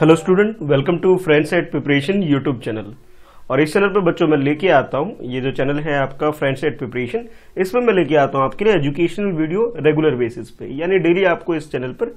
hello student welcome to friends at preparation YouTube channel और इस channel पर बच्चों मैं लेके आता हूँ ये जो चैनल है आपका फ्रेंड्स एट प्रिपरेशन इस पर मैं लेके आता हूँ आपके लिए एजुकेशनल वीडियो रेगुलर बेसिस पे यानी डेली आपको इस चैनल पर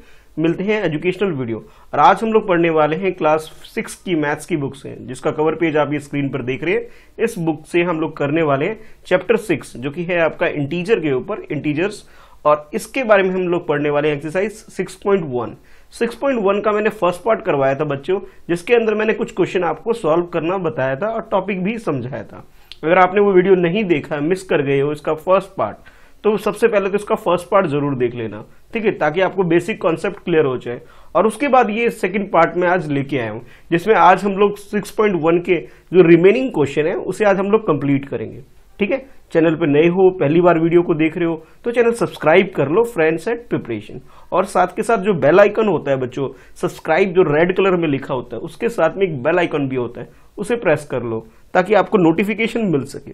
मिलते हैं एजुकेशनल वीडियो और आज हम लोग पढ़ने वाले हैं क्लास सिक्स की मैथ्स की बुक्स हैं जिसका कवर पेज आप ये स्क्रीन पर देख रहे हैं इस बुक से हम लोग करने वाले हैं चैप्टर सिक्स जो कि है आपका इंटीजर के ऊपर इंटीजर्स और इसके बारे में हम लोग पढ़ने वाले हैं एक्सरसाइज सिक्स पॉइंट वन 6.1 का मैंने फर्स्ट पार्ट करवाया था बच्चों जिसके अंदर मैंने कुछ क्वेश्चन आपको सॉल्व करना बताया था और टॉपिक भी समझाया था अगर आपने वो वीडियो नहीं देखा मिस कर गए हो इसका फर्स्ट पार्ट तो सबसे पहले तो इसका फर्स्ट पार्ट जरूर देख लेना ठीक है ताकि आपको बेसिक कॉन्सेप्ट क्लियर हो जाए और उसके बाद ये सेकंड पार्ट में आज लेके आया हूँ जिसमें आज हम लोग 6.1 के जो रिमेनिंग क्वेश्चन है उसे आज हम लोग कंप्लीट करेंगे ठीक है चैनल पर नए हो पहली बार वीडियो को देख रहे हो तो चैनल सब्सक्राइब कर लो फ्रेंड्स एंड प्रिपरेशन और साथ के साथ जो बेल आइकन होता है बच्चों सब्सक्राइब जो रेड कलर में लिखा होता है उसके साथ में एक बेल आइकन भी होता है उसे प्रेस कर लो ताकि आपको नोटिफिकेशन मिल सके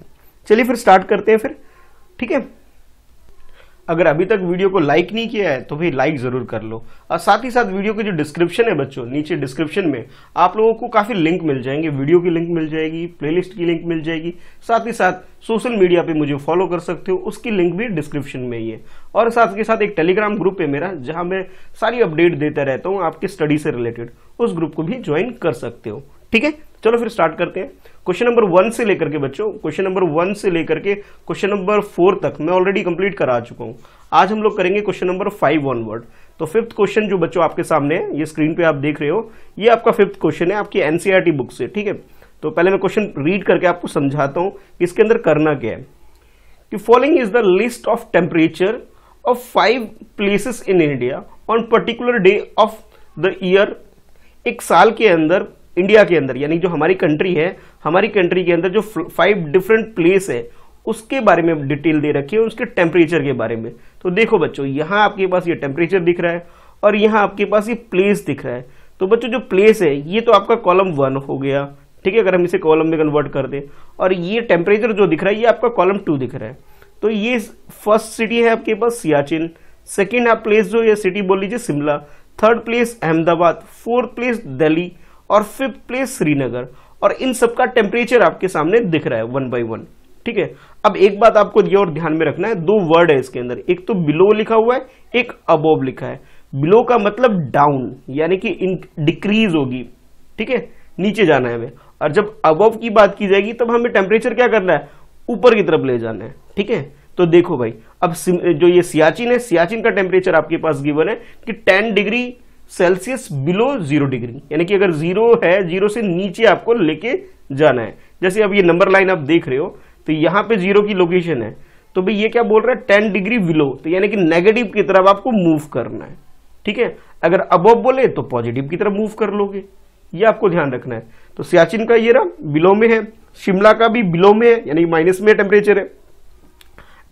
चलिए फिर स्टार्ट करते हैं फिर ठीक है अगर अभी तक वीडियो को लाइक नहीं किया है तो भी लाइक ज़रूर कर लो और साथ ही साथ वीडियो की जो डिस्क्रिप्शन है बच्चों नीचे डिस्क्रिप्शन में आप लोगों को काफ़ी लिंक मिल जाएंगे वीडियो की लिंक मिल जाएगी प्लेलिस्ट की लिंक मिल जाएगी साथ ही साथ सोशल मीडिया पे मुझे फॉलो कर सकते हो उसकी लिंक भी डिस्क्रिप्शन में ही है और साथ के साथ एक टेलीग्राम ग्रुप है मेरा जहाँ मैं सारी अपडेट देता रहता हूँ आपकी स्टडी से रिलेटेड उस ग्रुप को भी ज्वाइन कर सकते हो ठीक है चलो फिर स्टार्ट करते हैं क्वेश्चन नंबर वन से लेकर के बच्चों क्वेश्चन नंबर वन से लेकर के क्वेश्चन नंबर फोर तक मैं ऑलरेडी कंप्लीट करा चुका हूं आज हम लोग करेंगे question number five one word तो फिफ्थ क्वेश्चन जो बच्चों आपके सामने है ये स्क्रीन पे आप देख रहे हो ये आपका फिफ्थ क्वेश्चन है आपकी एनसीआरटी बुक e से ठीक है तो पहले मैं क्वेश्चन रीड करके आपको समझाता हूं इसके अंदर करना क्या है कि following is the list of temperature of five places in India on particular day of the year एक साल के अंदर इंडिया के अंदर यानी जो हमारी कंट्री है हमारी कंट्री के अंदर जो फाइव डिफरेंट प्लेस है उसके बारे में डिटेल दे रखी है उसके टेम्परेचर के बारे में तो देखो बच्चों यहाँ आपके पास ये टेम्परेचर दिख रहा है और यहाँ आपके पास ये प्लेस दिख रहा है तो बच्चों जो प्लेस है ये तो आपका कॉलम वन हो गया ठीक है अगर हम इसे कॉलम में कन्वर्ट कर दें और ये टेम्परेचर जो दिख रहा है ये आपका कॉलम टू दिख रहा है तो ये फर्स्ट सिटी है आपके पास सियाचिन सेकेंड आप प्लेस जो ये सिटी बोल लीजिए Shimla third place Ahmedabad fourth place Delhi और फिफ्थ प्लेस श्रीनगर और इन सबका टेम्परेचर आपके सामने दिख रहा है वन बाई वन ठीक है अब एक बात आपको ये और ध्यान में रखना है दो वर्ड है इसके अंदर एक तो बिलो लिखा हुआ है एक अबोव लिखा है बिलो का मतलब डाउन यानी कि डिक्रीज होगी ठीक है नीचे जाना है हमें और जब अबव की बात की जाएगी तब हमें टेम्परेचर क्या करना है ऊपर की तरफ ले जाना है ठीक है तो देखो भाई अब जो ये सियाचिन है सियाचिन का टेम्परेचर आपके पास गिवन है कि 10 degree Celsius below zero degree यानी कि अगर जीरो है जीरो से नीचे आपको लेके जाना है जैसे अब ये नंबर लाइन आप देख रहे हो तो यहां पे जीरो की लोकेशन है तो भाई ये क्या बोल रहा है टेन डिग्री बिलो तो यानी कि नेगेटिव की तरफ आपको मूव करना है ठीक है अगर अबोव बोले तो पॉजिटिव की तरफ मूव कर लोगे ये आपको ध्यान रखना है तो सियाचिन का ये रहा बिलो में है शिमला का भी बिलो में है यानी माइनस में टेम्परेचर है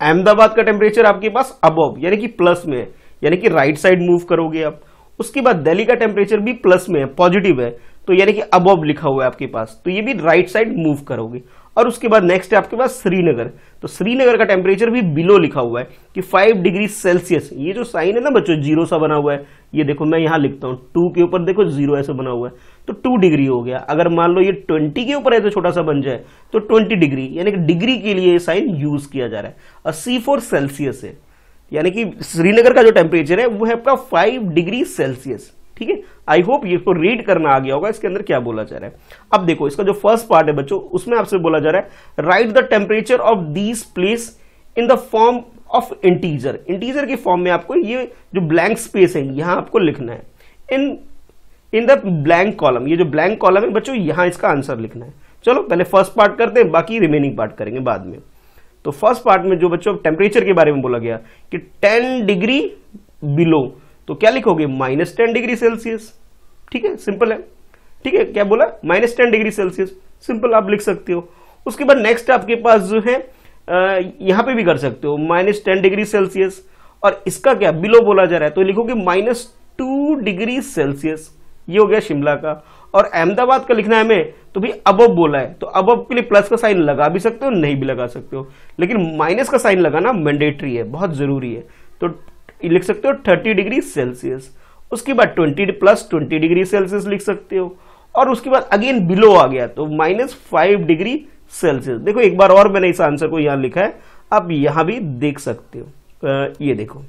अहमदाबाद का टेम्परेचर आपके पास अबोव यानी कि प्लस में है यानी कि राइट साइड मूव करोगे आप उसके बाद दिल्ली का टेम्परेचर भी प्लस में है पॉजिटिव है तो यानी कि अबव लिखा हुआ है आपके पास तो ये भी राइट साइड मूव करोगे और उसके बाद नेक्स्ट है आपके पास श्रीनगर तो श्रीनगर का टेम्परेचर भी बिलो लिखा हुआ है कि फाइव डिग्री सेल्सियस ये जो साइन है ना बच्चों जीरो सा बना हुआ है ये देखो मैं यहाँ लिखता हूँ टू के ऊपर देखो जीरो ऐसा बना हुआ है तो टू डिग्री हो गया अगर मान लो ये ट्वेंटी के ऊपर है तो छोटा सा बन जाए तो ट्वेंटी डिग्री यानी कि डिग्री के लिए साइन यूज किया जा रहा है और सी फोर सेल्सियस है यानी कि श्रीनगर का जो टेम्परेचर है वो है आपका फाइव डिग्री सेल्सियस ठीक है आई होप ये रीड तो करना आ गया होगा इसके अंदर क्या बोला जा रहा है अब देखो इसका जो फर्स्ट पार्ट है बच्चों उसमें आपसे बोला जा रहा है write the temperature of this place in the form of integer integer के फॉर्म में आपको ये जो ब्लैंक स्पेस है यहां आपको लिखना है in in the blank column ये जो ब्लैंक कॉलम है बच्चों यहां इसका आंसर लिखना है चलो पहले फर्स्ट पार्ट करते हैं बाकी रिमेनिंग पार्ट करेंगे बाद में तो फर्स्ट पार्ट में जो बच्चों टेम्परेचर के बारे में बोला गया कि 10 डिग्री बिलो तो क्या लिखोगे माइनस टेन डिग्री सेल्सियस ठीक है सिंपल है ठीक है क्या बोला minus ten degree Celsius simple आप लिख सकते हो उसके बाद नेक्स्ट आपके पास जो है यहाँ पे भी कर सकते हो माइनस टेन डिग्री सेल्सियस और इसका क्या बिलो बोला जा रहा है तो लिखोगे माइनस टू डिग्री सेल्सियस ये हो गया शिमला का और अहमदाबाद का लिखना है हमें तो भी अब बोला है तो अब के लिए प्लस का साइन लगा भी सकते हो नहीं भी लगा सकते हो लेकिन माइनस का साइन लगाना मैंडेटरी है बहुत ज़रूरी है तो लिख सकते हो थर्टी डिग्री सेल्सियस उसके बाद twenty plus twenty degree Celsius लिख सकते हो और उसके बाद अगेन बिलो आ गया तो माइनस फाइव डिग्री सेल्सियस देखो एक बार और मैंने इस आंसर को यहां लिखा है आप यहां भी देख सकते हो ये देखो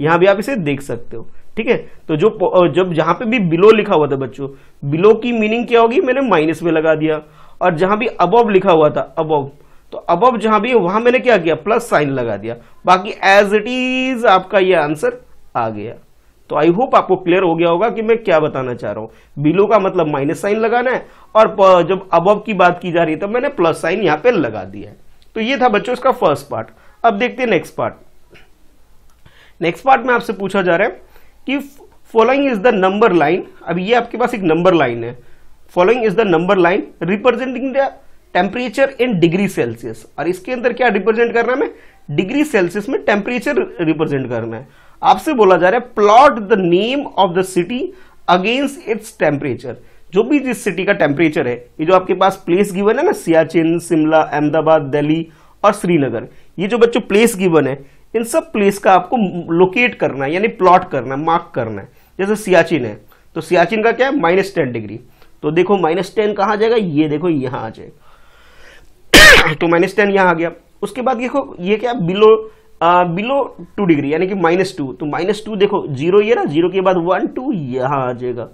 यहां भी आप इसे देख सकते हो ठीक है तो जो जब जहां पे भी बिलो लिखा हुआ था बच्चों बिलो की मीनिंग क्या होगी मैंने माइनस में लगा दिया और जहां भी अबव लिखा हुआ था अबव तो अबव जहां भी वहां मैंने क्या किया प्लस साइन लगा दिया बाकी एज इट इज आपका यह आंसर आ गया तो आई होप आपको क्लियर हो गया होगा कि मैं क्या बताना चाह रहा हूं बिलो का मतलब माइनस साइन लगाना है और जब अबव की बात की जा रही है तब मैंने प्लस साइन यहां पे लगा दिया है तो ये था बच्चों इसका फर्स्ट पार्ट अब देखते हैं नेक्स्ट पार्ट नेक्स्ट पार्ट में आपसे पूछा जा रहा है कि following is the number line अब ये आपके पास एक नंबर लाइन है following is the number line representing the temperature in degree Celsius और इसके अंदर क्या रिप्रेजेंट करना है डिग्री सेल्सियस में टेम्परेचर रिप्रेजेंट करना है आपसे बोला जा रहा है plot the name of the city against its temperature जो भी जिस सिटी का टेम्परेचर है ये जो आपके पास प्लेस गिवन है ना सियाचिन शिमला अहमदाबाद दिल्ली और श्रीनगर ये जो बच्चों प्लेस गिवन है इन सब प्लेस का आपको लोकेट करना है यानी प्लॉट करना है मार्क करना है जैसे सियाचिन है तो सियाचिन का क्या है माइनस टेन डिग्री तो देखो माइनस टेन कहाँ आ जाएगा ये देखो यहाँ आ जाएगा तो माइनस टेन यहाँ आ गया उसके बाद देखो ये क्या below uh, below two degree यानी कि माइनस टू तो माइनस टू देखो जीरो ये ना जीरो के बाद वन टू यहाँ आ जाएगा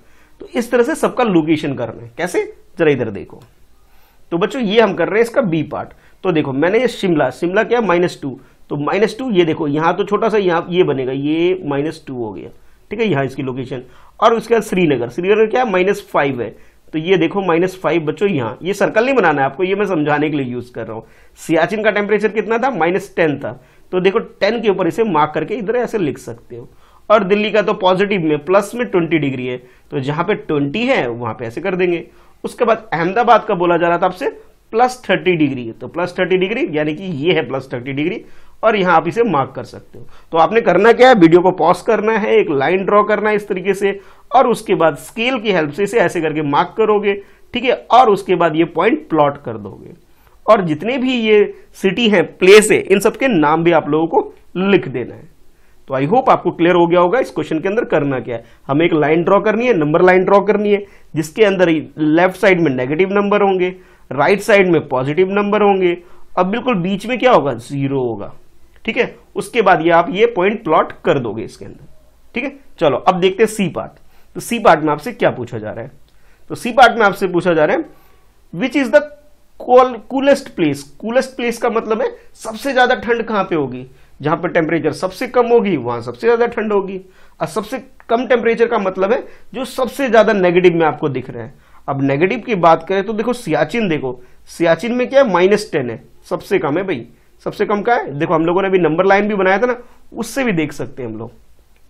तो इस तरह से सबका लोकेशन करना है कैसे जरा इधर देखो तो बच्चों ये हम कर रहे हैं इसका बी पार्ट तो देखो मैंने ये शिमला शिमला क्या माइनस टू तो माइनस टू ये देखो यहाँ तो छोटा सा यहाँ ये बनेगा ये माइनस टू हो गया ठीक है यहाँ इसकी लोकेशन और उसके बाद श्रीनगर श्रीनगर क्या माइनस फाइव है तो ये देखो माइनस फाइव बच्चों यहाँ ये सर्कल नहीं बनाना है आपको ये मैं समझाने के लिए यूज़ कर रहा हूँ सियाचिन का टेम्परेचर कितना था माइनस टेन था तो देखो टेन के ऊपर इसे मार्क करके इधर ऐसे लिख सकते हो और दिल्ली का तो पॉजिटिव में प्लस में ट्वेंटी डिग्री है तो जहाँ पर ट्वेंटी है वहाँ पर ऐसे कर देंगे उसके बाद अहमदाबाद का बोला जा रहा था आपसे प्लस थर्टी डिग्री तो प्लस थर्टी डिग्री यानी कि ये है प्लस थर्टी डिग्री और यहाँ आप इसे मार्क कर सकते हो तो आपने करना क्या है वीडियो को पॉज करना है एक लाइन ड्रॉ करना है इस तरीके से और उसके बाद स्केल की हेल्प से इसे ऐसे करके मार्क करोगे ठीक है और उसके बाद ये पॉइंट प्लॉट कर दोगे और जितने भी ये सिटी हैं प्लेस है इन सबके नाम भी आप लोगों को लिख देना है तो आई होप आपको क्लियर हो गया होगा इस क्वेश्चन के अंदर करना क्या है हमें एक लाइन ड्रॉ करनी है नंबर लाइन ड्रॉ करनी है जिसके अंदर लेफ्ट साइड में नेगेटिव नंबर होंगे राइट साइड में पॉजिटिव नंबर होंगे अब बिल्कुल बीच में क्या होगा जीरो होगा ठीक है उसके बाद ये आप ये पॉइंट प्लॉट कर दोगे इसके अंदर ठीक है चलो अब देखते हैं सी पार्ट तो सी पार्ट में आपसे क्या पूछा जा रहा है तो सी पार्ट में आपसे पूछा जा रहा है which is the coolest place coolest place का मतलब है सबसे ज्यादा ठंड कहां पे होगी जहां पर टेम्परेचर सबसे कम होगी वहां सबसे ज्यादा ठंड होगी और सबसे कम टेम्परेचर का मतलब है जो सबसे ज्यादा नेगेटिव में आपको दिख रहा है अब नेगेटिव की बात करें तो देखो सियाचिन देखो सियाचिन में क्या है माइनस टेन है सबसे कम है भाई सबसे कम का है देखो हम लोगों ने अभी नंबर लाइन भी बनाया था ना उससे भी देख सकते हैं हम लोग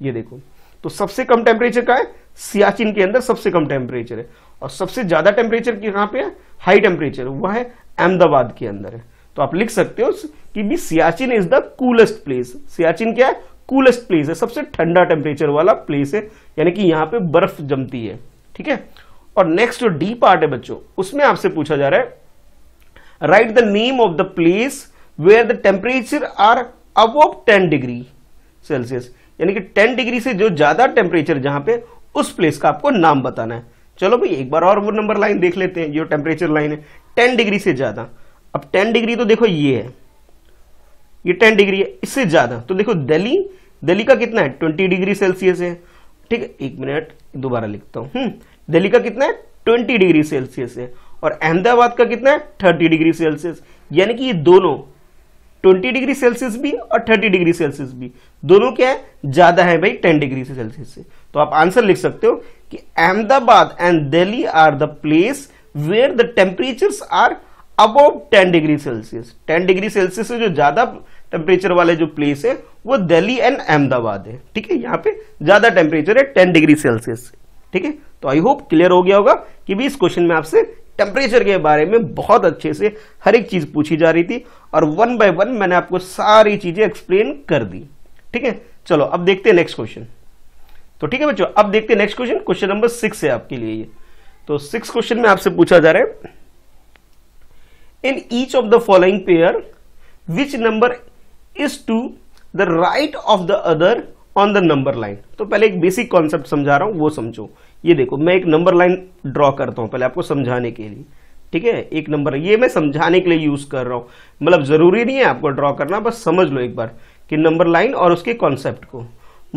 ये देखो तो सबसे कम टेम्परेचर का है सियाचिन के अंदर सबसे कम टेम्परेचर है और सबसे ज्यादा टेम्परेचर कहाँ पे है हाई टेम्परेचर वह है अहमदाबाद के अंदर है तो आप लिख सकते हो कि भी Siachen is the coolest place Siachen क्या है कूलेस्ट प्लेस है सबसे ठंडा टेम्परेचर वाला प्लेस है यानी कि यहाँ पे बर्फ जमती है ठीक है और नेक्स्ट जो डी पार्ट है बच्चों उसमें आपसे पूछा जा रहा है write the name of the place where the temperature are above ten degree Celsius यानी कि 10 डिग्री से जो ज्यादा टेम्परेचर जहां पे उस प्लेस का आपको नाम बताना है चलो भाई एक बार और वो नंबर लाइन देख लेते हैं जो टेम्परेचर लाइन है टेन डिग्री से ज्यादा अब टेन डिग्री तो देखो ये है ये टेन डिग्री है इससे ज्यादा तो देखो दिल्ली दिल्ली का कितना है ट्वेंटी डिग्री सेल्सियस है ठीक है एक मिनट दोबारा लिखता हूँ हम्म, दिल्ली का कितना है ट्वेंटी डिग्री सेल्सियस है और अहमदाबाद का कितना है थर्टी डिग्री सेल्सियस यानी कि ये दोनों ट्वेंटी डिग्री सेल्सियस भी और थर्टी डिग्री सेल्सियस भी दोनों क्या है ज्यादा है भाई टेन डिग्री सेल्सियस से तो आप आंसर लिख सकते हो कि Ahmedabad and Delhi are the place where the temperature are above ten degree Celsius ten degree Celsius से जो ज्यादा टेम्परेचर वाले जो प्लेस है वो दिल्ली एंड अहमदाबाद है ठीक है यहाँ पे ज्यादा टेम्परेचर है टेन डिग्री सेल्सियस ठीक है तो आई होप क्लियर हो गया होगा कि भी इस क्वेश्चन में आपसे टेम्परेचर के बारे में बहुत अच्छे से हर एक चीज़ पूछी जा रही थी और वन बाय वन मैंने आपको सारी चीज़ें एक्सप्लेन कर दी ठीक है चलो अब देखते हैं नेक्स्ट क्वेश्चन तो ठीक है बच्चों अब देखते हैं next question question number six है आपके लिए ये तो सिक्स क्वेश्चन में आपसे पूछा जा रहा है in each of the following pair which number is to the right of the other on the number line तो पहले एक बेसिक कॉन्सेप्ट समझा रहा हूं वो समझो ये देखो मैं एक नंबर लाइन ड्रॉ करता हूँ पहले आपको समझाने के लिए ठीक है एक नंबर ये मैं समझाने के लिए यूज कर रहा हूँ मतलब जरूरी नहीं है आपको ड्रॉ करना बस समझ लो एक बार कि नंबर लाइन और उसके कॉन्सेप्ट को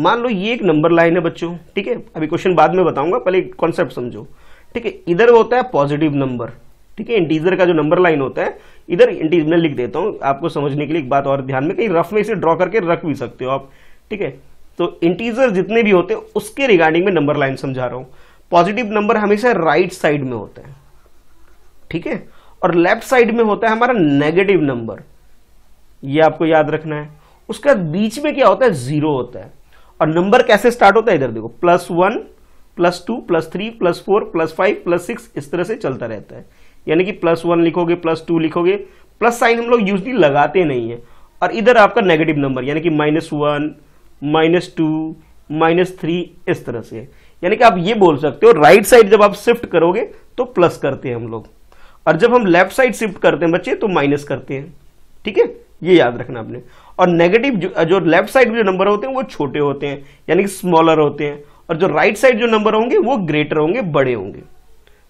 मान लो ये एक नंबर लाइन है बच्चों ठीक है अभी क्वेश्चन बाद में बताऊंगा पहले कॉन्सेप्ट समझो ठीक है इधर होता है पॉजिटिव नंबर ठीक है इंटीजर का जो नंबर लाइन होता है इधर इंटीजर लिख देता हूँ आपको समझने के लिए एक बात और ध्यान में कहीं रफ में इसे ड्रॉ करके रख भी सकते हो आप ठीक है तो इंटीजर जितने भी होते हैं उसके रिगार्डिंग में नंबर लाइन समझा रहा हूं पॉजिटिव नंबर हमेशा राइट साइड में होते हैं ठीक है और लेफ्ट साइड में होता है हमारा नेगेटिव नंबर ये आपको याद रखना है बाद बीच में क्या होता है जीरो होता है और नंबर कैसे स्टार्ट होता है इधर देखो plus one plus two plus three plus four plus five plus six इस तरह से चलता रहता है यानी कि प्लस वन लिखोगे प्लस टू लिखोगे प्लस साइन हम लोग यूजली लगाते नहीं है और इधर आपका नेगेटिव नंबर यानी कि minus one minus two minus three इस तरह से यानी कि आप ये बोल सकते हो राइट साइड जब आप शिफ्ट करोगे तो प्लस करते हैं हम लोग और जब हम लेफ्ट साइड शिफ्ट करते हैं बच्चे तो माइनस करते हैं ठीक है ये याद रखना आपने और नेगेटिव जो, जो लेफ्ट साइड जो नंबर होते हैं वो छोटे होते हैं यानी कि स्मॉलर होते हैं और जो राइट साइड जो नंबर होंगे वो ग्रेटर होंगे बड़े होंगे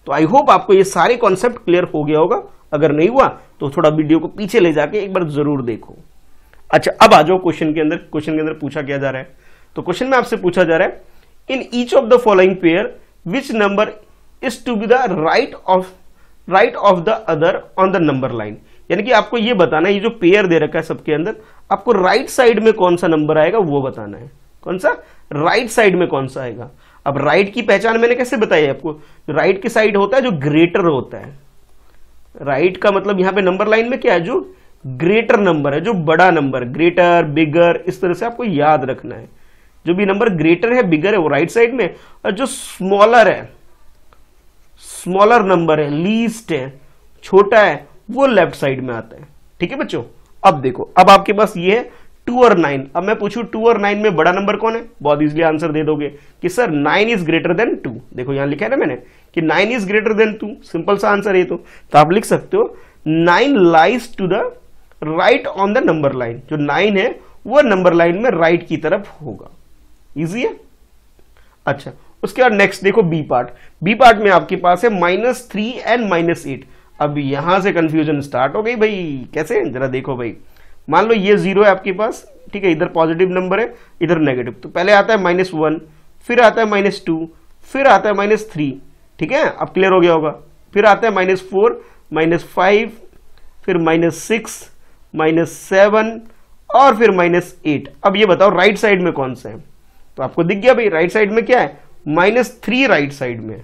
तो आई होप आपको ये सारे कॉन्सेप्ट क्लियर हो गया होगा अगर नहीं हुआ तो थोड़ा वीडियो को पीछे ले जाके एक बार जरूर देखो अच्छा अब आ जाओ क्वेश्चन के अंदर क्वेश्चन के अंदर पूछा क्या जा रहा है तो क्वेश्चन में आपसे पूछा जा रहा है in each of the following pair which number is to be the right of right of the other on the number line यानी कि आपको ये बताना है ये जो पेयर दे रखा है सबके अंदर आपको राइट right साइड में कौन सा नंबर आएगा वो बताना है कौन सा राइट right साइड में कौन सा आएगा अब राइट right की पहचान मैंने कैसे बताई आपको राइट right की साइड होता है जो ग्रेटर होता है राइट right का मतलब यहां पे नंबर लाइन में क्या है जो ग्रेटर नंबर है जो बड़ा नंबर ग्रेटर बिगर इस तरह से आपको याद रखना है जो भी नंबर ग्रेटर है बिगर है वो राइट साइड में और जो स्मॉलर है स्मॉलर नंबर है लीस्ट है छोटा है वो लेफ्ट साइड में आता है ठीक है बच्चों अब देखो अब आपके पास ये है टू और नाइन अब मैं पूछू टू और नाइन में बड़ा नंबर कौन है बहुत इजिली आंसर दे दोगे कि sir nine is greater than two देखो यहां लिखा है ना मैंने कि nine is greater than two simple सा आंसर है तो।, तो आप लिख सकते हो nine lies to the right on the number line जो नाइन है वह नंबर लाइन में राइट right की तरफ होगा इजी है अच्छा उसके बाद नेक्स्ट देखो बी पार्ट बी पार्ट में आपके पास है minus three and minus eight अब यहां से कंफ्यूजन स्टार्ट हो गई भाई कैसे जरा देखो भाई मान लो ये जीरो है आपके पास ठीक है इधर पॉजिटिव नंबर है इधर नेगेटिव तो पहले आता है माइनस वन फिर आता है माइनस टू फिर आता है माइनस थ्री ठीक है अब क्लियर हो गया होगा फिर आता है माइनस फोर माइनस फाइव फिर माइनस सिक्स माइनस सेवन और फिर माइनस एट अब ये बताओ राइट साइड में कौन सा है तो आपको दिख गया भाई राइट साइड में क्या है माइनस थ्री राइट साइड में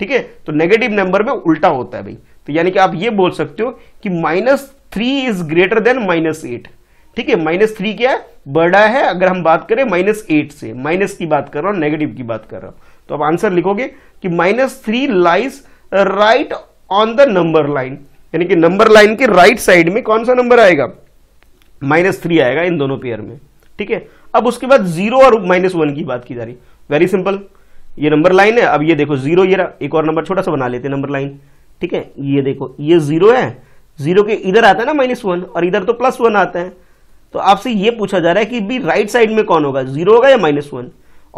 ठीक है तो नेगेटिव नंबर में उल्टा होता है भाई तो यानी कि आप ये बोल सकते हो कि minus three is greater than minus eight ठीक है माइनस थ्री क्या है बड़ा है अगर हम बात करें माइनस एट से माइनस की बात कर रहा हूं नेगेटिव की बात कर रहा हूं तो आप आंसर लिखोगे कि minus three lies right on the number line यानी कि नंबर लाइन के राइट साइड में कौन सा नंबर आएगा माइनस थ्री आएगा इन दोनों पेयर में ठीक है अब उसके बाद जीरो और माइनस वन की बात की जा रही वेरी सिंपल ये नंबर लाइन है अब ये देखो जीरो ये एक और नंबर छोटा सा बना लेते हैं नंबर लाइन ठीक है ये देखो ये जीरो है जीरो के इधर आता है ना माइनस वन और इधर तो प्लस वन आता है तो आपसे ये पूछा जा रहा है कि भी राइट साइड में कौन होगा जीरो होगा या माइनस वन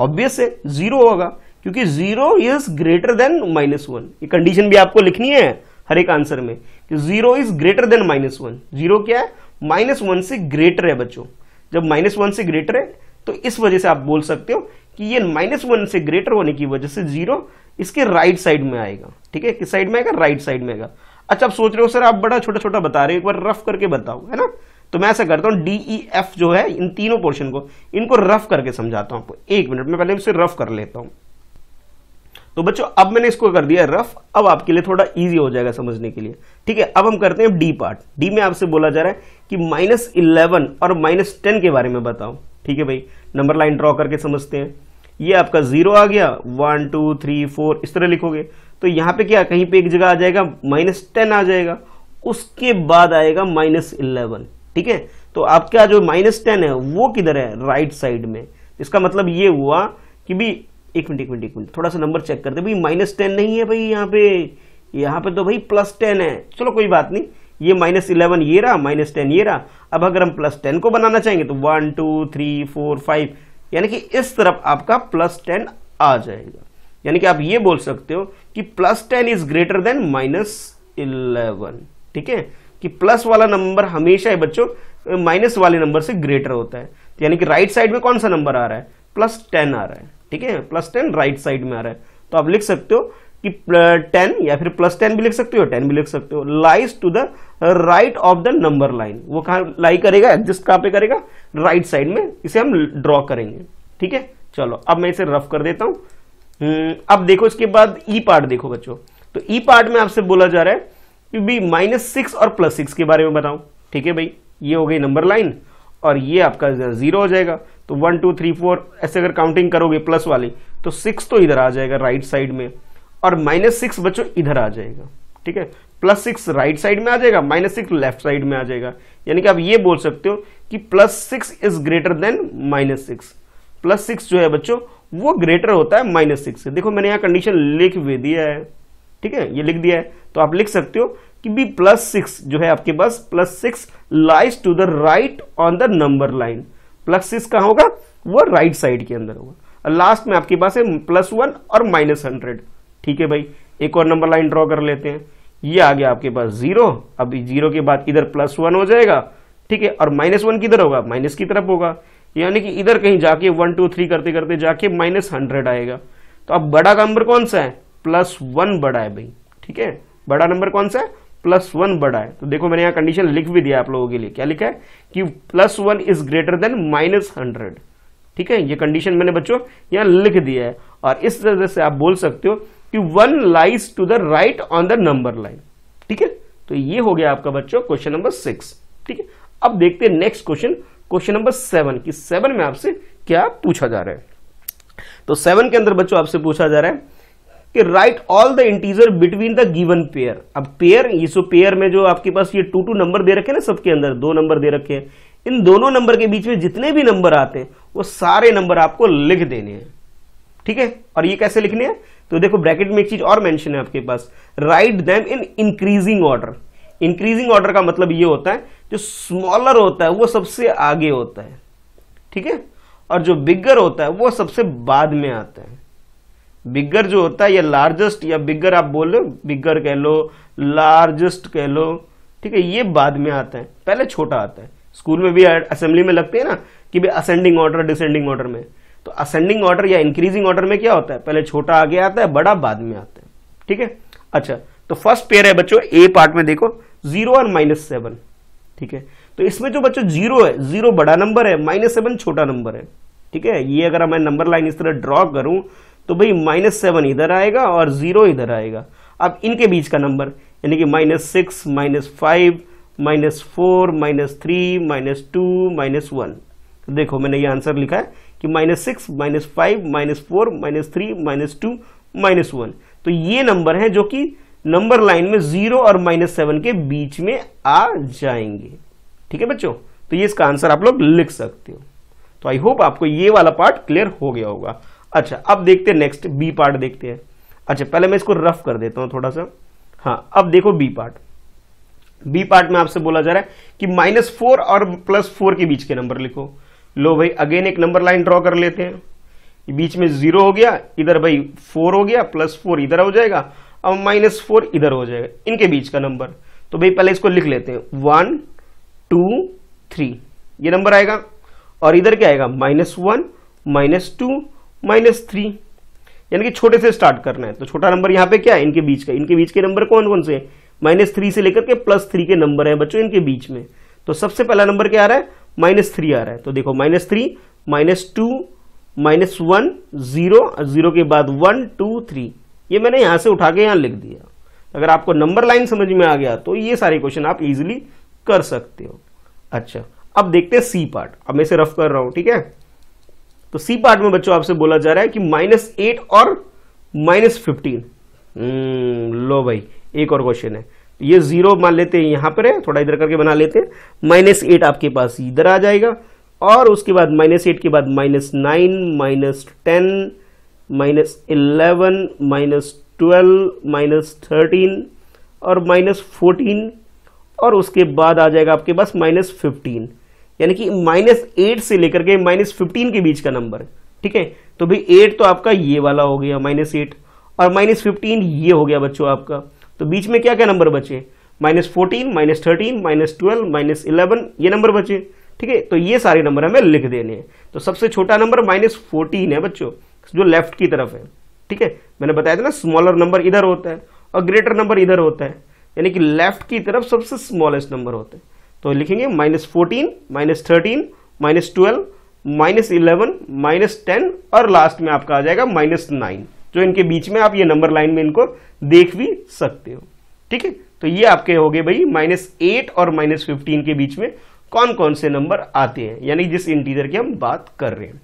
ऑब्वियस है जीरो होगा क्योंकि zero is greater than minus one ये कंडीशन भी आपको लिखनी है हर एक आंसर में कि zero is greater than minus one zero क्या है माइनस वन से ग्रेटर है बच्चों जब माइनस वन से ग्रेटर है तो इस वजह से आप बोल सकते हो कि ये माइनस वन से ग्रेटर होने की वजह से जीरो इसके राइट साइड में आएगा ठीक है किस साइड में आएगा राइट साइड में आएगा अच्छा आप सोच रहे हो सर आप बड़ा छोटा छोटा बता रहे हो एक बार रफ करके बताओ है ना तो मैं ऐसा करता हूँ डी ई एफ जो है इन तीनों पोर्शन को इनको रफ करके समझाता हूँ आपको एक मिनट में पहले इसे रफ कर लेता हूँ तो बच्चों अब मैंने इसको कर दिया रफ अब आपके लिए थोड़ा ईजी हो जाएगा समझने के लिए ठीक है अब हम करते हैं डी पार्ट डी में आपसे बोला जा रहा है कि माइनस इलेवन और माइनस टेन के बारे में बताओ ठीक है भाई नंबर लाइन ड्रॉ करके समझते हैं ये आपका जीरो आ गया वन टू थ्री फोर इस तरह लिखोगे तो यहाँ पे क्या कहीं पर एक जगह आ जाएगा माइनस टेन आ जाएगा उसके बाद आएगा माइनस इलेवन ठीक है तो आपका जो माइनस टेन है वो किधर है राइट साइड में इसका मतलब ये हुआ कि भी एक मिनट एक मिनट एक मिनट थोड़ा सा नंबर चेक करते भाई माइनस टेन नहीं है भाई यहाँ पे यहाँ पे तो भाई प्लस टेन है चलो कोई बात नहीं ये माइनस इलेवन ये रहा माइनस टेन ये रहा अब अगर हम प्लस टेन को बनाना चाहेंगे तो one two three four five यानी कि इस तरफ आपका प्लस टेन आ जाएगा यानी कि आप ये बोल सकते हो कि plus ten is greater than minus eleven ठीक है कि प्लस वाला नंबर हमेशा है बच्चों माइनस वाले नंबर से ग्रेटर होता है यानी कि राइट साइड में कौन सा नंबर आ रहा है प्लस टेन आ रहा है ठीक है प्लस टेन राइट साइड में आ रहा है तो आप लिख सकते हो कि टेन uh, या फिर प्लस टेन भी लिख सकते हो टेन भी लिख सकते हो lies to the right of the number line वो कहा लाई करेगा एडजस्ट कहां पे करेगा राइट right साइड में इसे हम ड्रॉ करेंगे ठीक है चलो अब मैं इसे रफ कर देता हूं हम्म, अब देखो इसके बाद ई e पार्ट देखो बच्चों तो ई e पार्ट में आपसे बोला जा रहा है कि भाई माइनस सिक्स और प्लस सिक्स के बारे में बताऊं ठीक है भाई ये हो गई नंबर लाइन और ये आपका जीरो हो जाएगा तो वन टू थ्री फोर ऐसे अगर काउंटिंग करोगे प्लस वाली तो सिक्स तो इधर आ जाएगा राइट साइड में और माइनस सिक्स बच्चों इधर आ जाएगा ठीक है प्लस सिक्स राइट साइड में आ जाएगा माइनस सिक्स लेफ्ट साइड में आ जाएगा यानी कि आप ये बोल सकते हो कि plus six is greater than minus six plus six जो है बच्चों वो ग्रेटर होता है माइनस सिक्स से देखो मैंने यहाँ कंडीशन लिख भी दिया है ठीक है ये लिख दिया है तो आप लिख सकते हो कि भी प्लस सिक्स जो है आपके पास plus six lies to the right on the number line plus इसका होगा वो राइट साइड के अंदर होगा और लास्ट में आपके पास है प्लस वन और माइनस हंड्रेड ठीक है भाई एक और नंबर लाइन ड्रॉ कर लेते हैं ये आ गया आपके पास जीरो अभी जीरो के बाद इधर प्लस वन हो जाएगा ठीक है और माइनस वन किधर होगा माइनस की तरफ होगा यानी कि इधर कहीं जाके वन टू थ्री करते करते जाके माइनस हंड्रेड आएगा तो अब बड़ा नंबर कौन सा है प्लस वन बड़ा है भाई ठीक है बड़ा नंबर कौन सा है प्लस वन बड़ा है तो देखो मैंने यहाँ कंडीशन लिख भी दिया आप लोगों के लिए क्या लिखा है कि plus one is greater than minus hundred ठीक है ये कंडीशन मैंने बच्चों यहाँ लिख दिया है और इस तरह से आप बोल सकते हो कि one lies to the right on the number line ठीक है तो ये हो गया आपका बच्चों क्वेश्चन नंबर सिक्स ठीक है अब देखते हैं next question question number seven की सेवन में आपसे क्या पूछा जा रहा है तो सेवन के अंदर बच्चों आपसे पूछा जा रहा है कि write all the integer between the given pair अब पेयर इस पेयर में जो आपके पास ये टू टू नंबर दे रखे ना सबके अंदर दो नंबर दे रखे हैं इन दोनों नंबर के बीच में जितने भी नंबर आते हैं वो सारे नंबर आपको लिख देने हैं ठीक है और ये कैसे लिखने हैं तो देखो ब्रैकेट में एक चीज और मेंशन है आपके पास write them in increasing order increasing order का मतलब ये होता है जो स्मॉलर होता है वो सबसे आगे होता है ठीक है और जो बिगर होता है वो सबसे बाद में आता है बिगर जो होता है या लार्जेस्ट या बिगर आप बोल रहे बिगर कह लो लार्जेस्ट कह लो ठीक है ये बाद में आता है पहले छोटा आता है स्कूल में भी असेंबली में लगते हैं ना कि भाई असेंडिंग ऑर्डर डिसेंडिंग ऑर्डर में तो असेंडिंग ऑर्डर या इंक्रीजिंग ऑर्डर में क्या होता है पहले छोटा आगे आता है बड़ा बाद में आता है ठीक है अच्छा तो फर्स्ट पेयर है बच्चों ए पार्ट में देखो जीरो और माइनस सेवन ठीक है तो इसमें जो बच्चों जीरो है जीरो बड़ा नंबर है माइनस सेवन छोटा नंबर है ठीक है ये अगर मैं नंबर लाइन इस तरह ड्रॉ करूं तो भाई माइनस सेवन इधर आएगा और ज़ीरो इधर आएगा अब इनके बीच का नंबर यानी कि minus six minus five minus four minus three minus two minus one देखो मैंने ये आंसर लिखा है कि minus six minus five minus four minus three minus two minus one तो ये नंबर है जो कि नंबर लाइन में जीरो और माइनस सेवन के बीच में आ जाएंगे ठीक है बच्चों तो ये इसका आंसर आप लोग लिख सकते हो तो आई होप आपको ये वाला पार्ट क्लियर हो गया होगा अच्छा अब देखते हैं नेक्स्ट बी पार्ट देखते हैं अच्छा पहले मैं इसको रफ कर देता हूँ थोड़ा सा हाँ अब देखो बी पार्ट बी पार्ट में आपसे बोला जा रहा है कि माइनस फोर और प्लस फोर के बीच के नंबर लिखो लो भाई अगेन एक नंबर लाइन ड्रॉ कर लेते हैं बीच में जीरो हो गया इधर भाई फोर हो गया प्लस फोर इधर हो जाएगा और माइनस फोर इधर हो जाएगा इनके बीच का नंबर तो भाई पहले इसको लिख लेते हैं वन टू थ्री ये नंबर आएगा और इधर क्या आएगा minus one minus two minus three यानी कि छोटे से स्टार्ट करना है तो छोटा नंबर यहाँ पे क्या है इनके बीच का इनके बीच के नंबर कौन कौन से माइनस थ्री से लेकर के प्लस थ्री के नंबर है बच्चों इनके बीच में तो सबसे पहला नंबर क्या आ रहा है माइनस थ्री आ रहा है तो देखो minus three minus two minus one zero zero के बाद वन टू थ्री ये मैंने यहाँ से उठा के यहाँ लिख दिया अगर आपको नंबर लाइन समझ में आ गया तो ये सारे क्वेश्चन आप इजिली कर सकते हो अच्छा अब देखते हैं सी पार्ट अब मैं इसे रफ कर रहा हूँ ठीक है तो सी पार्ट में बच्चों आपसे बोला जा रहा है कि माइनस एट और माइनस हम्म, फिफ्टीन लो भाई एक और क्वेश्चन है ये जीरो मान लेते हैं यहाँ पर है थोड़ा इधर करके बना लेते हैं माइनस एट आपके पास इधर आ जाएगा और उसके बाद माइनस एट के बाद minus nine minus ten minus eleven minus twelve minus thirteen और माइनस फोर्टीन और उसके बाद आ जाएगा आपके पास माइनस फिफ्टीन यानी कि माइनस एट से लेकर के माइनस फिफ्टीन के बीच का नंबर ठीक है तो भाई एट तो आपका ये वाला हो गया माइनस एट और माइनस फिफ्टीन ये हो गया बच्चों आपका तो बीच में क्या क्या नंबर बचे minus fourteen minus thirteen minus twelve minus eleven ये नंबर बचे ठीक है तो ये सारे नंबर हमें लिख देने हैं तो सबसे छोटा नंबर माइनस फोर्टीन है बच्चों जो लेफ्ट की तरफ है ठीक है मैंने बताया था ना स्मॉलर नंबर इधर होता है और ग्रेटर नंबर इधर होता है यानी कि लेफ्ट की तरफ सबसे स्मॉलेस्ट नंबर होता है तो लिखेंगे minus fourteen minus thirteen minus twelve minus eleven minus ten और लास्ट में आपका आ जाएगा माइनस नाइन जो इनके बीच में आप ये नंबर लाइन में इनको देख भी सकते हो ठीक है तो ये आपके हो गए भाई माइनस एट और माइनस फिफ्टीन के बीच में कौन कौन से नंबर आते हैं यानी जिस इंटीजर की हम बात कर रहे हैं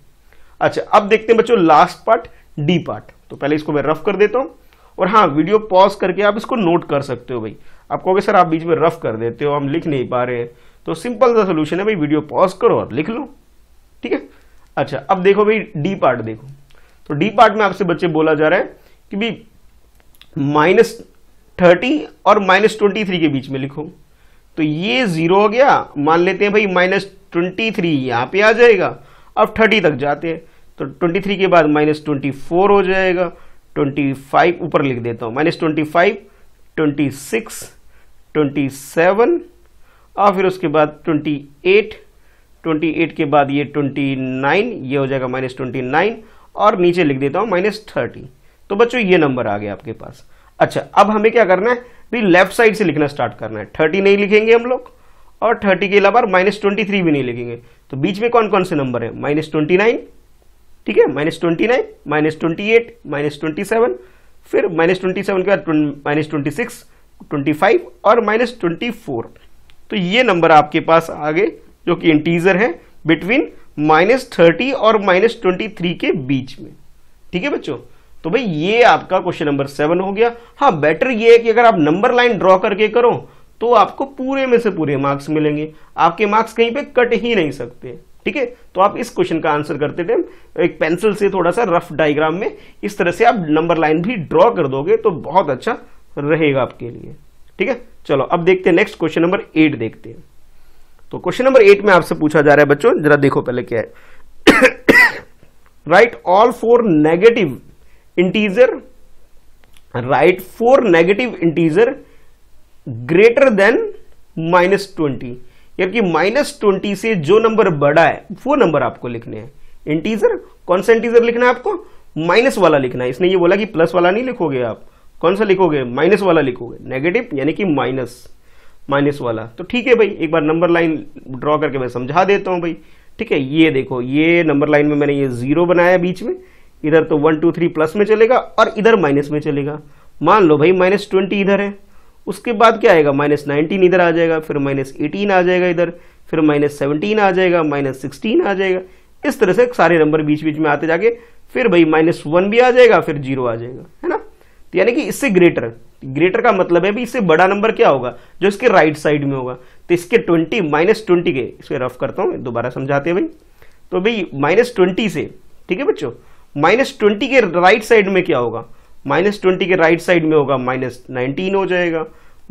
अच्छा अब देखते हैं बच्चों लास्ट पार्ट डी पार्ट तो पहले इसको मैं रफ कर देता हूँ और हाँ वीडियो पॉज करके आप इसको नोट कर सकते हो भाई आप कहोगे सर आप बीच में रफ कर देते हो हम लिख नहीं पा रहे तो सिंपल सा सोल्यूशन है भाई वीडियो पॉज करो और लिख लो ठीक है अच्छा अब देखो भाई डी पार्ट देखो तो डी पार्ट में आपसे बच्चे बोला जा रहा है कि भाई माइनस थर्टी और माइनस ट्वेंटी थ्री के बीच में लिखो तो ये जीरो हो गया मान लेते हैं भाई माइनस ट्वेंटी थ्री यहाँ पर आ जाएगा अब थर्टी तक जाते हैं तो ट्वेंटी थ्री के बाद माइनस ट्वेंटी फोर हो जाएगा ट्वेंटी फाइव ऊपर लिख देता हूँ minus twenty five twenty six twenty seven और फिर उसके बाद ट्वेंटी एट ट्वेंटी एट के बाद ये ट्वेंटी नाइन ये हो जाएगा माइनस ट्वेंटी नाइन और नीचे लिख देता हूँ माइनस थर्टी तो बच्चों ये नंबर आ गया आपके पास अच्छा अब हमें क्या करना है भाई लेफ्ट साइड से लिखना स्टार्ट करना है थर्टी नहीं लिखेंगे हम लोग और थर्टी के अलावा माइनस ट्वेंटी थ्री भी नहीं लिखेंगे तो बीच में कौन कौन से नंबर है माइनस ट्वेंटी नाइन ठीक है minus twenty nine minus twenty eight minus twenty seven फिर माइनस ट्वेंटी सेवन के बाद माइनस ट्वेंटी सिक्स 25 और माइनस ट्वेंटी तो ये नंबर आपके पास आगे जो कि इंटीजर है बिटवीन माइनस थर्टी और माइनस ट्वेंटी थ्री के बीच में ठीक है बच्चों तो भाई ये आपका क्वेश्चन नंबर सेवन हो गया हाँ बेटर ये है कि अगर आप नंबर लाइन ड्रॉ करके करो तो आपको पूरे में से पूरे मार्क्स मिलेंगे आपके मार्क्स कहीं पे कट ही नहीं सकते ठीक है तो आप इस क्वेश्चन का आंसर करते टाइम एक पेंसिल से थोड़ा सा रफ डायग्राम में इस तरह से आप नंबर लाइन भी ड्रॉ कर दोगे तो बहुत अच्छा रहेगा आपके लिए ठीक है चलो अब देखते हैं नेक्स्ट क्वेश्चन नंबर एट देखते हैं तो क्वेश्चन नंबर एट में आपसे पूछा जा रहा है बच्चों जरा देखो पहले क्या है write all four negative integer write four negative integer greater than minus twenty जबकि माइनस ट्वेंटी से जो नंबर बड़ा है वो नंबर आपको लिखने हैं इंटीजर कौन सा इंटीजर लिखना है आपको माइनस वाला लिखना है इसने ये बोला कि प्लस वाला नहीं लिखोगे आप कौन सा लिखोगे माइनस वाला लिखोगे नेगेटिव यानी कि माइनस माइनस वाला तो ठीक है भाई एक बार नंबर लाइन ड्रॉ करके मैं समझा देता हूँ भाई ठीक है ये देखो ये नंबर लाइन में मैंने ये जीरो बनाया बीच में इधर तो वन टू थ्री प्लस में चलेगा और इधर माइनस में चलेगा मान लो भाई माइनस ट्वेंटी इधर है उसके बाद क्या आएगा माइनस नाइनटीन इधर आ जाएगा फिर माइनस एटीन आ जाएगा इधर फिर माइनस सेवनटीन आ जाएगा माइनस सिक्सटीन आ जाएगा इस तरह से सारे नंबर बीच बीच में आते जाके फिर भाई माइनस वन भी आ जाएगा फिर जीरो आ जाएगा है ना तो यानी कि इससे ग्रेटर ग्रेटर का मतलब है भी इससे बड़ा नंबर क्या होगा जो इसके राइट साइड में होगा तो इसके ट्वेंटी माइनस ट्वेंटी के इसमें रफ करता हूँ दोबारा समझाते हैं भाई तो भाई माइनस ट्वेंटी से ठीक है बच्चों माइनस ट्वेंटी के राइट साइड में क्या होगा माइनस ट्वेंटी के राइट साइड में होगा माइनस नाइनटीन हो जाएगा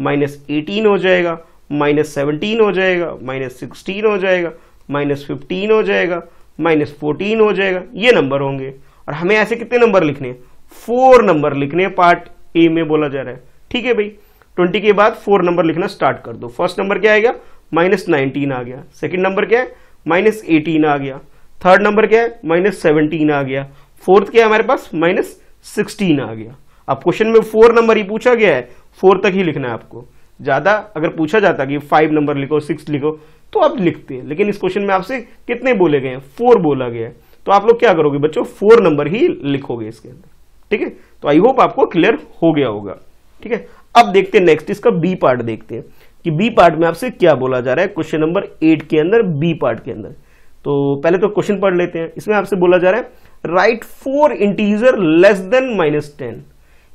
माइनस एटीन हो जाएगा माइनस सेवनटीन हो जाएगा माइनस सिक्सटीन हो जाएगा माइनस फिफ्टीन हो जाएगा माइनस फोर्टीन हो जाएगा ये नंबर होंगे और हमें ऐसे कितने नंबर लिखने हैं फोर नंबर लिखने पार्ट ए में बोला जा रहा है ठीक है भाई ट्वेंटी के बाद फोर नंबर लिखना स्टार्ट कर दो फर्स्ट नंबर क्या आएगा माइनस नाइनटीन आ गया सेकेंड नंबर क्या है माइनस एटीन आ गया थर्ड नंबर क्या है माइनस सेवनटीन आ गया फोर्थ क्या है हमारे पास माइनस सिक्सटीन आ गया अब क्वेश्चन में फोर नंबर ही पूछा गया है फोर तक ही लिखना है आपको ज़्यादा अगर पूछा जाता कि फाइव नंबर लिखो सिक्स लिखो तो आप लिखते हैं लेकिन इस क्वेश्चन में आपसे कितने बोले गए हैं फोर बोला गया है तो आप लोग क्या करोगे बच्चों फोर नंबर ही लिखोगे इसके अंदर ठीक है तो आई होप आपको क्लियर हो गया होगा ठीक है अब देखते हैं नेक्स्ट इसका बी पार्ट देखते हैं कि बी पार्ट में आपसे क्या बोला जा रहा है क्वेश्चन नंबर एट के अंदर बी पार्ट के अंदर तो पहले तो क्वेश्चन पढ़ लेते हैं इसमें आपसे बोला जा रहा है write four integer less than minus ten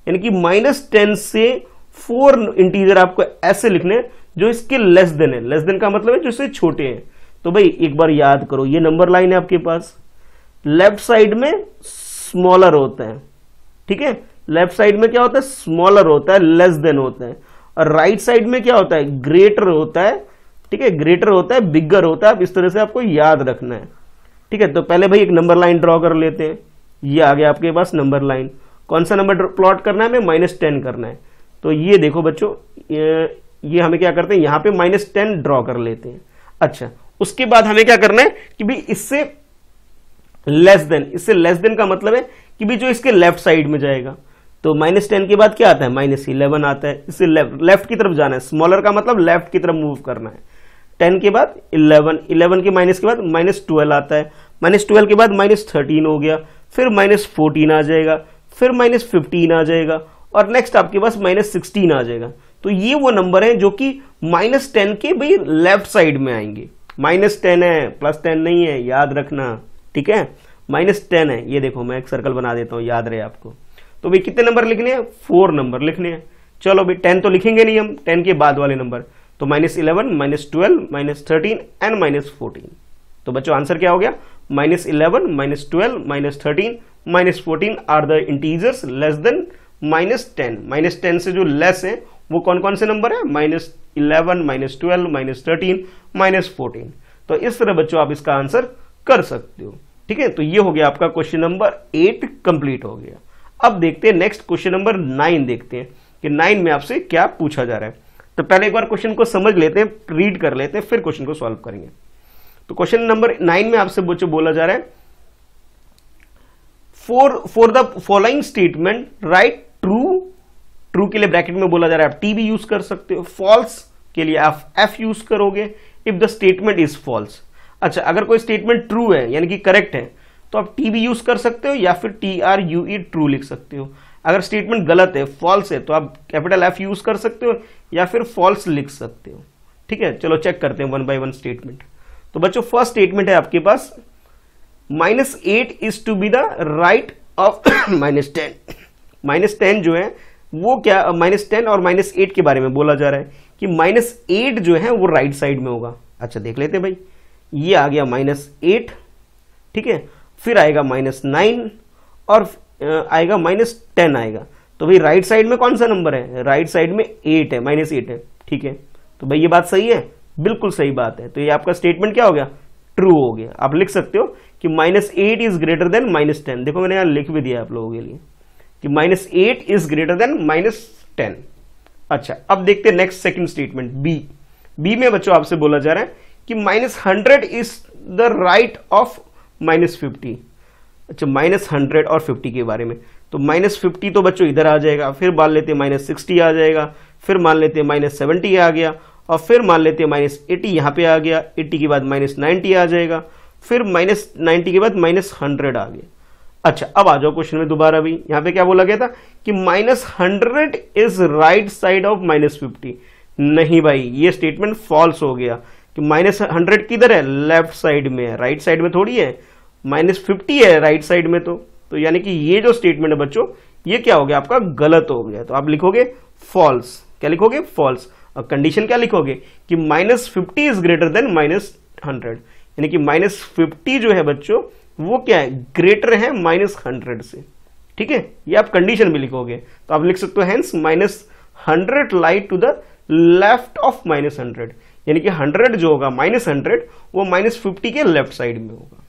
यानी कि माइनस टेन से फोर इंटीजर आपको ऐसे लिखने जो इसके लेस देन है लेस देन का मतलब है जो इससे छोटे हैं तो भाई एक बार याद करो ये नंबर लाइन है आपके पास लेफ्ट साइड में स्मॉलर होता है ठीक है लेफ्ट साइड में क्या होता है स्मॉलर होता है लेस देन होता है और राइट right साइड में क्या होता है ग्रेटर होता है ठीक है ग्रेटर होता है बिगर होता है इस तरह से आपको याद रखना है ठीक है तो पहले भाई एक नंबर लाइन ड्रॉ कर लेते हैं ये आ गया आपके पास नंबर लाइन कौन सा नंबर प्लॉट करना है हमें माइनस टेन करना है तो ये देखो बच्चों ये, ये हमें क्या करते हैं यहाँ पे माइनस टेन ड्रॉ कर लेते हैं अच्छा उसके बाद हमें क्या करना है कि भाई इससे लेस देन इससे लेस देन का मतलब है कि भी जो इसके लेफ्ट साइड में जाएगा तो माइनस टेन के बाद क्या आता है माइनस इलेवन आता है इससे लेफ्ट लेफ्ट की तरफ जाना है स्मॉलर का मतलब लेफ्ट की तरफ मूव करना है टेन के बाद इलेवन इलेवन के माइनस के बाद माइनस ट्वेल्व आता है माइनस ट्वेल्व के बाद माइनस थर्टीन हो गया फिर माइनस फोर्टीन आ जाएगा फिर माइनस फिफ्टीन आ जाएगा और नेक्स्ट आपके पास माइनस सिक्सटीन आ जाएगा तो ये वो नंबर है जो कि माइनस टेन के भाई लेफ्ट साइड में आएंगे माइनस टेन है प्लस टेन नहीं है याद रखना ठीक है माइनस टेन है ये देखो मैं एक सर्कल बना देता हूँ याद रहे आपको तो भाई कितने नंबर लिखने हैं फोर नंबर लिखने हैं चलो भाई टेन तो लिखेंगे नहीं हम टेन के बाद वाले नंबर तो minus eleven minus twelve minus thirteen and minus fourteen तो बच्चों आंसर क्या हो गया minus eleven minus twelve minus thirteen minus fourteen are the integers less than minus ten minus ten से जो लेस है वो कौन कौन से नंबर है minus eleven minus twelve minus thirteen minus fourteen तो इस तरह बच्चों आप इसका आंसर कर सकते हो ठीक है तो ये हो गया आपका क्वेश्चन नंबर एट कंप्लीट हो गया अब देखते हैं नेक्स्ट क्वेश्चन नंबर नाइन देखते हैं कि नाइन में आपसे क्या पूछा जा रहा है तो पहले एक बार क्वेश्चन को समझ लेते हैं रीड कर लेते हैं फिर क्वेश्चन को सॉल्व करेंगे तो क्वेश्चन नंबर नाइन में आपसे बच्चों बोला जा रहा है four for the following statement write true true के लिए ब्रैकेट में बोला जा रहा है आप टी भी यूज कर सकते हो फॉल्स के लिए आप एफ यूज करोगे if the statement is false अच्छा अगर कोई स्टेटमेंट ट्रू है यानी कि करेक्ट है तो आप टी भी यूज कर सकते हो या फिर T R U E true लिख सकते हो अगर स्टेटमेंट गलत है फॉल्स है तो आप कैपिटल एफ यूज कर सकते हो या फिर फॉल्स लिख सकते हो ठीक है चलो चेक करते हैं वन बाय वन स्टेटमेंट तो बच्चों फर्स्ट स्टेटमेंट है आपके पास minus eight is to be the right of minus ten minus ten जो है वो क्या माइनस टेन और माइनस एट के बारे में बोला जा रहा है कि माइनस एट जो है वो राइट right साइड में होगा अच्छा देख लेते भाई ये आ गया माइनस एट ठीक है फिर आएगा माइनस नाइन और आएगा माइनस टेन आएगा तो भाई राइट साइड में कौन सा नंबर है राइट साइड में एट है माइनस एट है ठीक है तो भाई ये बात सही है बिल्कुल सही बात है तो ये आपका स्टेटमेंट क्या हो गया ट्रू हो गया आप लिख सकते हो कि minus eight is greater than minus ten देखो मैंने यहाँ लिख भी दिया आप लोगों के लिए कि minus eight is greater than minus ten अच्छा अब देखते हैं next second statement B B में बच्चों आपसे बोला जा रहा है कि minus hundred is the right of minus fifty अच्छा माइनस हंड्रेड और फिफ्टी के बारे में तो माइनस फिफ्टी तो बच्चों इधर आ जाएगा फिर मान लेते हैं माइनस सिक्सटी आ जाएगा फिर मान लेते हैं माइनस सेवेंटी आ गया और फिर मान लेते हैं माइनस एटी यहाँ पे आ गया एटी के बाद माइनस नाइन्टी आ जाएगा फिर माइनस नाइन्टी के बाद माइनस हंड्रेड आ गया अच्छा अब आ जाओ क्वेश्चन में दोबारा भी यहाँ पे क्या बोला गया था कि minus hundred is right side of minus fifty नहीं भाई ये स्टेटमेंट फॉल्स हो गया कि माइनस हंड्रेड किधर है लेफ्ट साइड में है राइट साइड में थोड़ी है माइनस फिफ्टी है राइट साइड में तो तो यानी कि ये जो स्टेटमेंट है बच्चों ये क्या हो गया आपका गलत हो गया तो आप लिखोगे फॉल्स क्या लिखोगे फॉल्स और कंडीशन क्या लिखोगे कि minus fifty is greater than minus hundred यानी कि माइनस फिफ्टी जो है बच्चों वो क्या है ग्रेटर है माइनस हंड्रेड से ठीक है ये आप कंडीशन में लिखोगे तो आप लिख सकते हो hence minus hundred lies to the left of minus hundred यानी कि 100 जो होगा माइनस हंड्रेड वो माइनस फिफ्टी के लेफ्ट साइड में होगा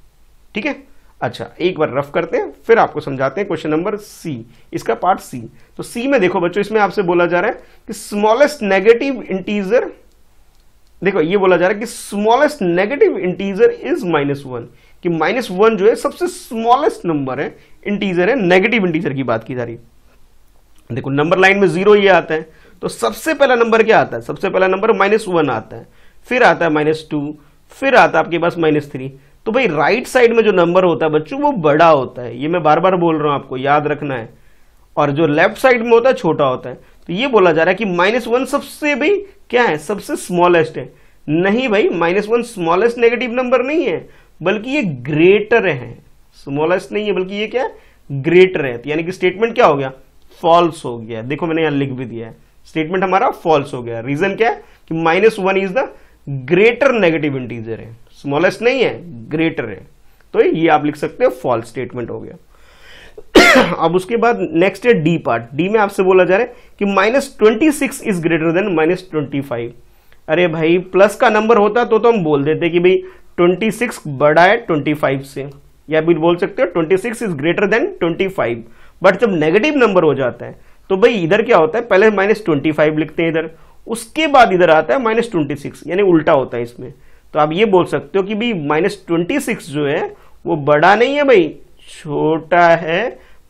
ठीक है अच्छा एक बार रफ करते हैं फिर आपको समझाते हैं क्वेश्चन नंबर सी इसका पार्ट सी तो सी में देखो बच्चों इसमें आपसे बोला जा रहा है कि स्मॉलेस्ट नेगेटिव इंटीजर देखो ये बोला जा रहा है कि smallest negative integer is minus one कि माइनस वन जो है सबसे स्मॉलेस्ट नंबर है इंटीजर है नेगेटिव इंटीजर की बात की जा रही है देखो नंबर लाइन में जीरो ये आता है तो सबसे पहला नंबर क्या आता है सबसे पहला नंबर माइनस वन आता है फिर आता है माइनस टू फिर आता है आपके पास माइनस थ्री तो भाई राइट साइड में जो नंबर होता है बच्चों वो बड़ा होता है ये मैं बार बार बोल रहा हूं आपको याद रखना है और जो लेफ्ट साइड में होता है छोटा होता है तो ये बोला जा रहा है कि माइनस वन सबसे भाई क्या है सबसे स्मॉलेस्ट है नहीं भाई minus one smallest negative number नहीं है बल्कि ये ग्रेटर है स्मॉलेस्ट नहीं है बल्कि ये क्या ग्रेटर है तो यानी कि स्टेटमेंट क्या हो गया फॉल्स हो गया देखो मैंने यहां लिख भी दिया है स्टेटमेंट हमारा फॉल्स हो गया रीजन क्या है कि minus one is the greater negative integer है स्मॉलेस्ट नहीं है ग्रेटर है तो ये आप लिख सकते हो फॉल्स स्टेटमेंट हो गया अब उसके बाद नेक्स्ट है डी पार्ट डी में आपसे बोला जा रहा है कि minus twenty six is greater than minus twenty five अरे भाई प्लस का नंबर होता तो तो हम बोल देते कि भाई ट्वेंटी सिक्स बड़ा है ट्वेंटी फाइव से या फिर बोल सकते हो twenty six is greater than twenty five but जब नेगेटिव नंबर हो जाता है तो भाई इधर क्या होता है पहले माइनस ट्वेंटी फाइव लिखते हैं इधर उसके बाद इधर आता है माइनस ट्वेंटी सिक्स यानी उल्टा होता है इसमें तो आप ये बोल सकते हो कि भाई माइनस ट्वेंटी सिक्स जो है वो बड़ा नहीं है भाई छोटा है